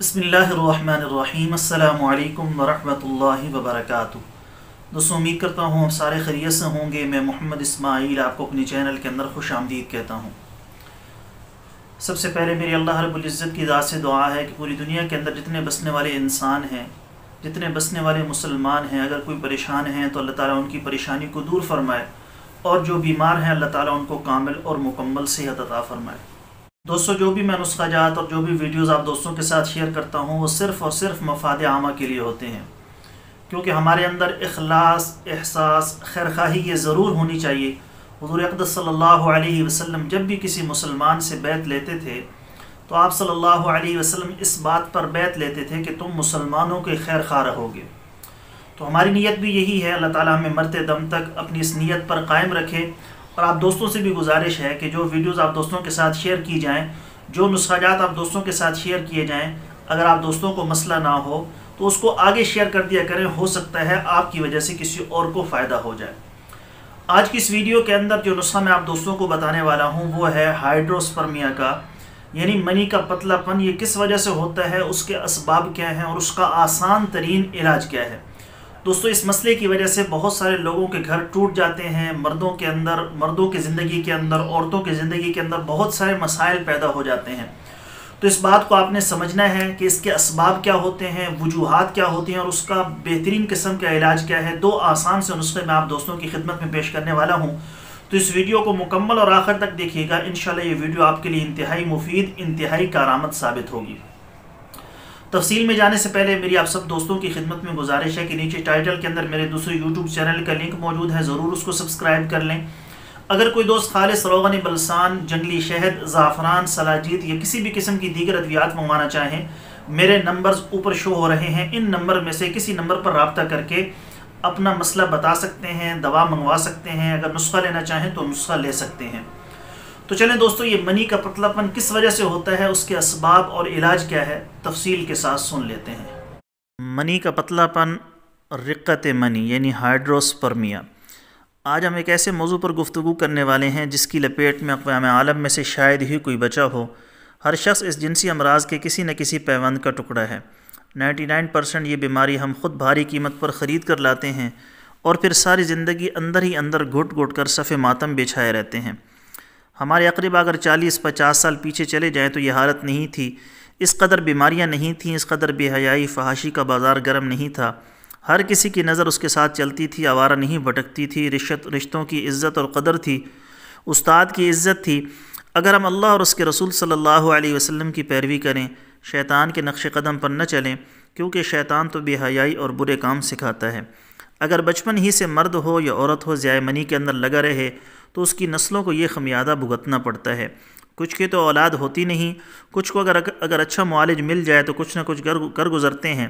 बसमीम् वरहमल वबरक दोस्तों उम्मीद करता हूँ आप सारे खरीत से होंगे मैं मोहम्मद इस्माइल आपको अपने चैनल के अंदर खुश आमदीद कहता हूँ सबसे पहले मेरी अल्लाह रबुल्ज़त की दात से दुआ है कि पूरी दुनिया के अंदर जितने बसने वाले इंसान हैं जितने बसने वाले मुसलमान हैं अगर कोई परेशान हैं तो अल्लाह ताली उनकी परेशानी को दूर फरमाए और जो बीमार हैं अल्लाह ताली उनको कामिल और मुकम्मल सेहत अता फरमाए दोस्तों जो भी मैं नुस्खाजात और जो भी वीडियोस आप दोस्तों के साथ शेयर करता हूँ वो सिर्फ़ और सिर्फ मफाद आमा के लिए होते हैं क्योंकि हमारे अंदर अखलास एहसास खैर खाही ये ज़रूर होनी चाहिए हजूर अकदस सल्लल्लाहु अलैहि वसल्लम जब भी किसी मुसलमान से बैत लेते थे तो आप सल्लल्लाहु अलैहि वसल्लम इस बात पर बैत लेते थे कि तुम मुसलमानों के खैर खा रहोगे तो हमारी नीयत भी यही है अल्लाह ताला हमें मरते दम तक अपनी इस नीयत पर कायम रखे और आप दोस्तों से भी गुजारिश है कि जो वीडियोज़ आप दोस्तों के साथ शेयर की जाएँ जो नुस्खाजात आप दोस्तों के साथ शेयर किए जाएँ अगर आप दोस्तों को मसला ना हो तो उसको आगे शेयर कर दिया करें हो सकता है आपकी वजह से किसी और को फ़ायदा हो जाए आज की इस वीडियो के अंदर जो नुस्खा मैं आप दोस्तों को बताने वाला हूँ वो है हाइड्रोस्पर्मिया का यानी मनी का पतलापन ये किस वजह से होता है उसके इसबाब क्या हैं और उसका आसान तरीन इलाज क्या है दोस्तों इस मसले की वजह से बहुत सारे लोगों के घर टूट जाते हैं मर्दों के अंदर मर्दों की ज़िंदगी के अंदर औरतों की ज़िंदगी के अंदर बहुत सारे मसाइल पैदा हो जाते हैं तो इस बात को आपने समझना है कि इसके इसबाब क्या होते हैं वजूहत क्या होती हैं और उसका बेहतरीन किस्म का इलाज क्या है दो आसान से नुस्खे मैं आप दोस्तों की खिदमत में पेश करने वाला हूँ तो इस वीडियो को मुकम्मल और आखिर तक देखिएगा इन ये वीडियो आपके लिए इंतहाई मुफीद इंतहाई कारामत साबित होगी तफसील में जाने से पहले मेरी आप सब दोस्तों की खिदमत में गुजारिश है कि नीचे टाइटल के अंदर मेरे दूसरे यूट्यूब चैनल का लिंक मौजूद है ज़रूर उसको सब्सक्राइब कर लें अगर कोई दोस्त खालिस रोगन बलसान जंगली शहद ज़ाफ़रान सलाजीत या किसी भी किस्म की दीगर अद्वियात मंगवाना चाहें मेरे नंबर्स ऊपर शो हो रहे हैं इन नंबर में से किसी नंबर पर रबता करके अपना मसला बता सकते हैं दवा मंगवा सकते हैं अगर नुस्खा लेना चाहें तो नुस्खा ले सकते हैं तो चलें दोस्तों ये मनी का पतलापन किस वजह से होता है उसके इसबाब और इलाज क्या है तफसील के साथ सुन लेते हैं मनी का पतलापन रिक्कत मनी यानी हाइड्रोस्पर्मिया आज हम एक ऐसे मौजू पर गुफ्तु करने वाले हैं जिसकी लपेट में अकवाम आलम में से शायद ही कोई बचा हो हर शख्स इस जिनसी अमराज के किसी न किसी पैवंद का टुकड़ा है 99 परसेंट ये बीमारी हम खुद भारी कीमत पर ख़रीद कर लाते हैं और फिर सारी ज़िंदगी अंदर ही अंदर घुट घुट कर सफ़े मातम बिछाए रहते हैं हमारे अकरीबा अगर 40-50 साल पीछे चले जाएँ तो यह हालत नहीं थी इस कदर बीमारियां नहीं थीं इस कदर बेहयाई फहाशी का बाज़ार गर्म नहीं था हर किसी की नज़र उसके साथ चलती थी आवारा नहीं भटकती थी रिश्त रिश्तों की इज़्ज़त और कदर थी उस्ताद की इज़्ज़त थी अगर हम अल्लाह और उसके रसूल सल्लल्लाहु अलैहि वसल्लम की पैरवी करें शैतान के नक्श कदम पर न चलें क्योंकि शैतान तो बेहयाई और बुरे काम सिखाता है अगर बचपन ही से मर्द हो या औरत हो मनी के अंदर लगा रहे तो उसकी नस्लों को ये खमियादा भुगतना पड़ता है कुछ की तो औलाद होती नहीं कुछ को अगर अगर अच्छा मालिज मिल जाए तो कुछ ना कुछ कर कर गुज़रते हैं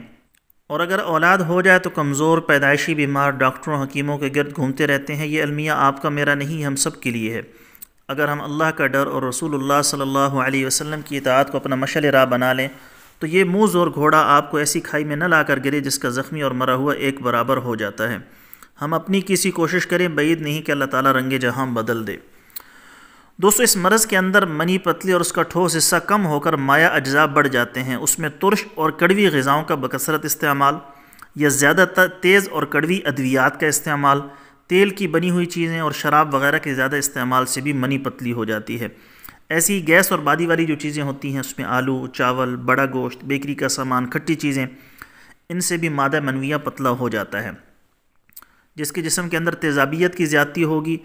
और अगर औलाद हो जाए तो कमज़ोर पैदाइशी बीमार डॉक्टरों हकीमों के गिरद घूमते रहते हैं ये अलमिया आपका मेरा नहीं हम सब के लिए है अगर हम अल्लाह का डर और रसूल सल्ला अलैहि की इतात को अपना मशल रा बना लें तो ये मूज़ और घोड़ा आपको ऐसी खाई में न ला कर गिरे जिसका ज़ख्मी और मरा हुआ एक बराबर हो जाता है हम अपनी किसी कोशिश करें बैद नहीं कि अल्लाह ताला रंगे जहां बदल दे दोस्तों इस मरज के अंदर मनी पतली और उसका ठोस हिस्सा कम होकर माया अज्जा बढ़ जाते हैं उसमें तुरश और कड़वी गज़ाओं का बकसरत इस्तेमाल या ज़्यादा तेज़ और कड़वी अद्वियात का इस्तेमाल तेल की बनी हुई चीज़ें और शराब वगैरह के ज़्यादा इस्तेमाल से भी मनी पतली हो जाती है ऐसी गैस और बादी वाली जो चीज़ें होती हैं उसमें आलू चावल बड़ा गोश्त बेकरी का सामान खट्टी चीज़ें इनसे भी मादा मनविया पतला हो जाता है जिसके जिसम के अंदर तेजाबियत की ज़्यादती होगी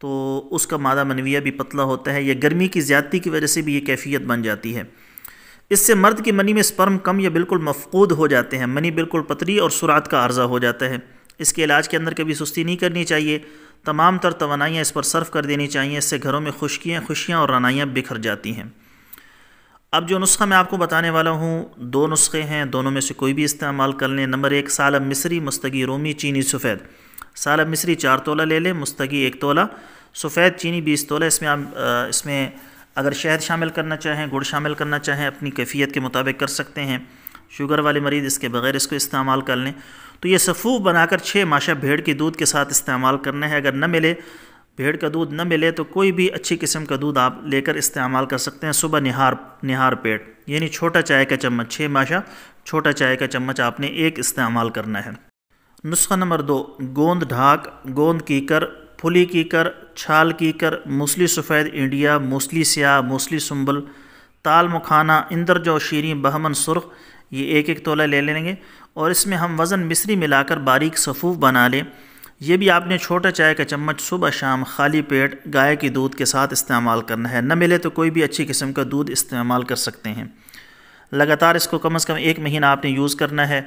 तो उसका मादा मनविया भी पतला होता है या गर्मी की ज़्यादती की वजह से भी ये कैफियत बन जाती है इससे मर्द की मनी में स्पर्म कम या बिल्कुल मफकूद हो जाते हैं मनी बिल्कुल पतली और सुरात का अर्जा हो जाता है इसके इलाज के अंदर कभी सुस्ती नहीं करनी चाहिए तमाम तर तोानाइयाँ इस पर सर्व कर देनी चाहिए इससे घरों में खुशकियाँ खुशियाँ और रानाइयाँ बिखर जाती हैं अब जो नुस्खा मैं आपको बताने वाला हूँ दो नुस्खे हैं दोनों में से कोई भी इस्तेमाल कर लें नंबर एक सालब मिसरी मुस्तगी रोमी चीनी सफ़ेद सालब मिसरी चार तोला ले लें मुस्तगी एक तोला सफ़ेद चीनी बीस तोला इसमें आप इसमें अगर शहद शामिल करना चाहें गुड़ शामिल करना चाहें अपनी कैफियत के मुताबिक कर सकते हैं शुगर वाले मरीज़ इसके बगैर इसको इस्तेमाल कर लें तो ये सफ़ूफ बनाकर छः माशा भेड़ के दूध के साथ इस्तेमाल करना है अगर न मिले भेड़ का दूध न मिले तो कोई भी अच्छी किस्म का दूध आप लेकर इस्तेमाल कर सकते हैं सुबह निहार निहार पेट यानी छोटा चाय का चम्मच छः माशा छोटा चाय का चम्मच आपने एक इस्तेमाल करना है नुस्खा नंबर दो गोंद ढाक गोंद कीकर फुली कीकर छाल कीकर मूसली सफ़ेद इंडिया मूसली स्याह मूसली सुंबल ताल मखाना इंद्र जो शीरी बहमन सुरख ये एक एक तोला ले लेंगे और इसमें हम वज़न मिस्री मिलाकर बारीक सफ़ूफ बना लें ये भी आपने छोटा चाय का चम्मच सुबह शाम खाली पेट गाय के दूध के साथ इस्तेमाल करना है न मिले तो कोई भी अच्छी किस्म का दूध इस्तेमाल कर सकते हैं लगातार इसको कम अज़ कम एक महीना आपने यूज़ करना है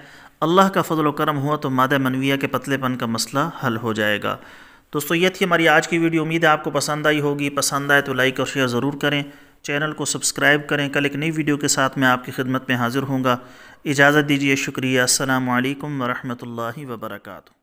अल्लाह का फजल करम हुआ तो मादा मनविया के पतलेपन का मसला हल हो जाएगा दोस्तों ये थी हमारी आज की वीडियो उम्मीद है आपको पसंद आई होगी पसंद आए तो लाइक और शेयर ज़रूर करें चैनल को सब्सक्राइब करें कल एक नई वीडियो के साथ मैं आपकी खिदमत में हाज़िर हूँगा इजाज़त दीजिए शुक्रिया अल्लाम वरहमल वर्का